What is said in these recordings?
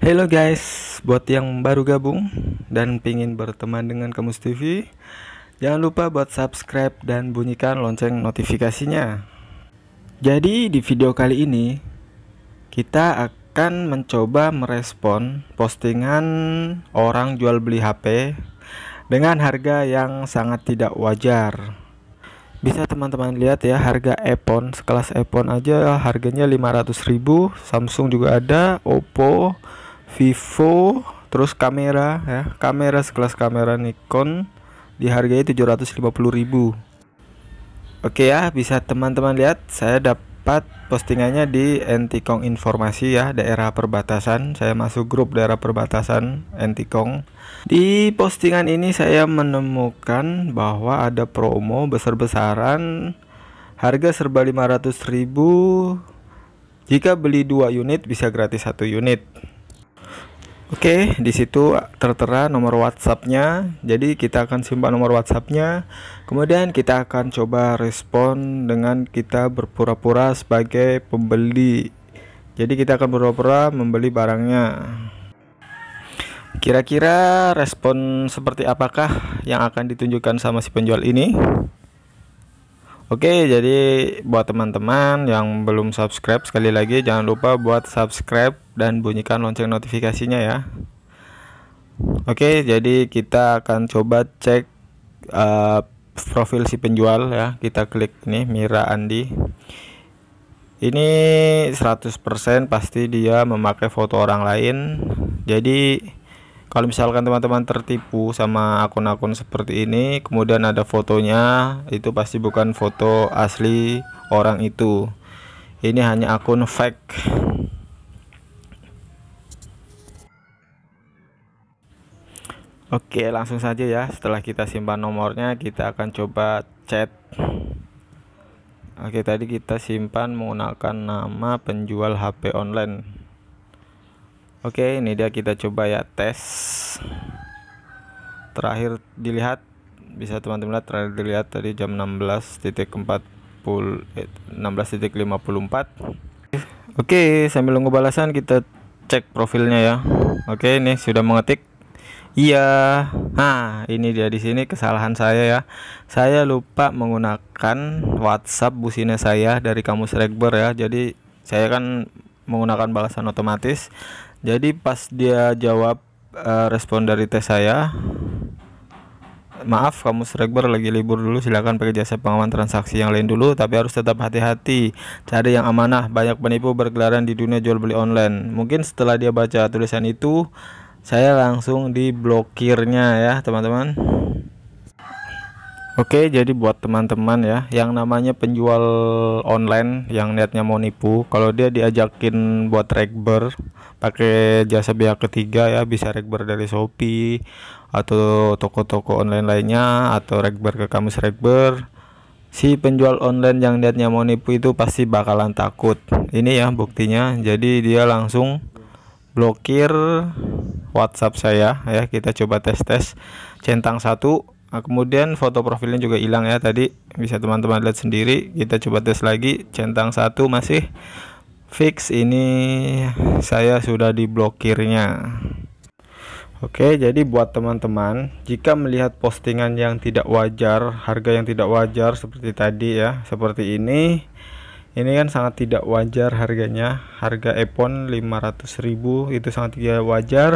Halo guys, buat yang baru gabung dan pingin berteman dengan Kamus TV, jangan lupa buat subscribe dan bunyikan lonceng notifikasinya. Jadi di video kali ini kita akan mencoba merespon postingan orang jual beli HP dengan harga yang sangat tidak wajar. Bisa teman-teman lihat ya harga iPhone sekelas iPhone aja harganya 500.000, Samsung juga ada, Oppo Vivo terus kamera ya kamera sekelas kamera Nikon dihargai 750.000 Oke ya bisa teman-teman lihat saya dapat postingannya di antikong Informasi ya daerah perbatasan saya masuk grup daerah perbatasan antikong di postingan ini saya menemukan bahwa ada promo besar-besaran harga serba 500.000 jika beli dua unit bisa gratis satu unit Oke, okay, di situ tertera nomor WhatsApp-nya. Jadi kita akan simpan nomor WhatsApp-nya. Kemudian kita akan coba respon dengan kita berpura-pura sebagai pembeli. Jadi kita akan berpura-pura membeli barangnya. Kira-kira respon seperti apakah yang akan ditunjukkan sama si penjual ini? Oke, jadi buat teman-teman yang belum subscribe sekali lagi jangan lupa buat subscribe dan bunyikan lonceng notifikasinya ya. Oke, jadi kita akan coba cek uh, profil si penjual ya. Kita klik nih Mira Andi. Ini 100% pasti dia memakai foto orang lain. Jadi kalau misalkan teman-teman tertipu sama akun-akun seperti ini kemudian ada fotonya itu pasti bukan foto asli orang itu ini hanya akun fake Oke langsung saja ya setelah kita simpan nomornya kita akan coba chat Oke tadi kita simpan menggunakan nama penjual HP online Oke ini dia kita coba ya tes terakhir dilihat bisa teman-teman lihat terakhir dilihat tadi jam 16.44, eh, 16.54 Oke sambil nunggu balasan kita cek profilnya ya Oke ini sudah mengetik Iya Nah ini dia di sini kesalahan saya ya Saya lupa menggunakan WhatsApp businya saya dari kamus Regber ya Jadi saya kan menggunakan balasan otomatis jadi pas dia jawab uh, respon dari tes saya maaf kamu streaker lagi libur dulu silahkan pakai jasa pengaman transaksi yang lain dulu tapi harus tetap hati-hati cari yang amanah banyak penipu bergelaran di dunia jual beli online mungkin setelah dia baca tulisan itu saya langsung diblokirnya ya teman-teman Oke, jadi buat teman-teman ya, yang namanya penjual online yang niatnya mau nipu, kalau dia diajakin buat regber pakai jasa pihak ketiga ya, bisa regber dari Shopee atau toko-toko online lainnya atau regber ke kamus regber Si penjual online yang niatnya mau nipu itu pasti bakalan takut. Ini ya buktinya. Jadi dia langsung blokir WhatsApp saya ya, kita coba tes-tes centang satu Nah, kemudian foto profilnya juga hilang ya tadi bisa teman-teman lihat sendiri kita coba tes lagi centang satu masih fix ini saya sudah diblokirnya Oke jadi buat teman-teman jika melihat postingan yang tidak wajar harga yang tidak wajar seperti tadi ya seperti ini ini kan sangat tidak wajar harganya harga Epon 500.000 itu sangat tidak wajar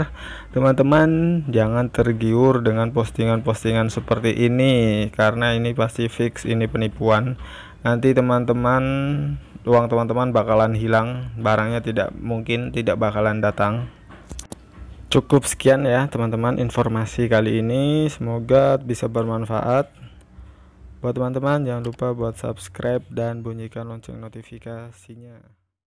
teman-teman jangan tergiur dengan postingan-postingan seperti ini karena ini pasti fix ini penipuan nanti teman-teman uang teman-teman bakalan hilang barangnya tidak mungkin tidak bakalan datang cukup sekian ya teman-teman informasi kali ini semoga bisa bermanfaat Buat teman-teman jangan lupa buat subscribe dan bunyikan lonceng notifikasinya.